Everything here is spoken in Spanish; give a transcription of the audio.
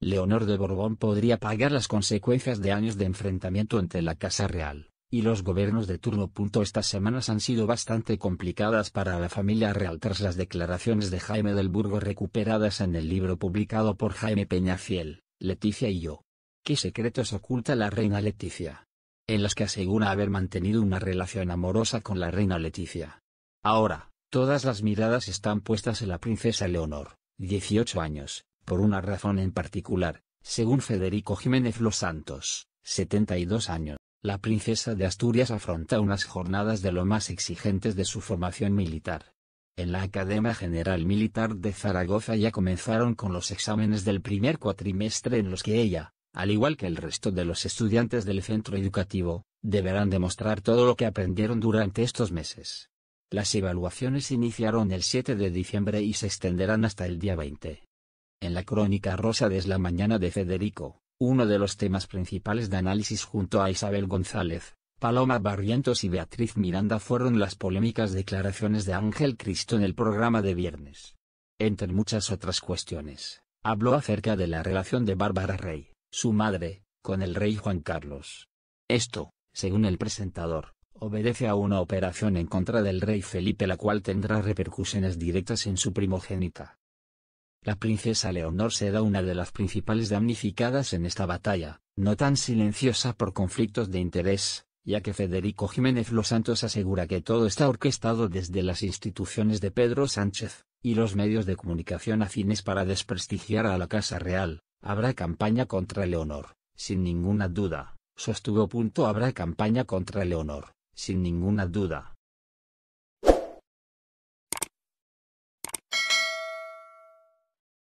Leonor de Borbón podría pagar las consecuencias de años de enfrentamiento entre la Casa Real y los gobiernos de turno. Estas semanas han sido bastante complicadas para la familia real tras las declaraciones de Jaime del Burgo recuperadas en el libro publicado por Jaime Peñafiel, Leticia y yo. ¿Qué secretos oculta la reina Leticia? En las que asegura haber mantenido una relación amorosa con la reina Leticia. Ahora, todas las miradas están puestas en la princesa Leonor, 18 años, por una razón en particular, según Federico Jiménez Los Santos, 72 años, la princesa de Asturias afronta unas jornadas de lo más exigentes de su formación militar. En la Academia General Militar de Zaragoza ya comenzaron con los exámenes del primer cuatrimestre en los que ella, al igual que el resto de los estudiantes del centro educativo, deberán demostrar todo lo que aprendieron durante estos meses. Las evaluaciones iniciaron el 7 de diciembre y se extenderán hasta el día 20. En la crónica rosa de la mañana de Federico, uno de los temas principales de análisis junto a Isabel González, Paloma Barrientos y Beatriz Miranda fueron las polémicas declaraciones de Ángel Cristo en el programa de viernes. Entre muchas otras cuestiones, habló acerca de la relación de Bárbara Rey, su madre, con el rey Juan Carlos. Esto, según el presentador, obedece a una operación en contra del rey Felipe la cual tendrá repercusiones directas en su primogénita. La princesa Leonor será una de las principales damnificadas en esta batalla, no tan silenciosa por conflictos de interés, ya que Federico Jiménez Los Santos asegura que todo está orquestado desde las instituciones de Pedro Sánchez, y los medios de comunicación afines para desprestigiar a la Casa Real, habrá campaña contra Leonor, sin ninguna duda, sostuvo. Punto, habrá campaña contra Leonor, sin ninguna duda.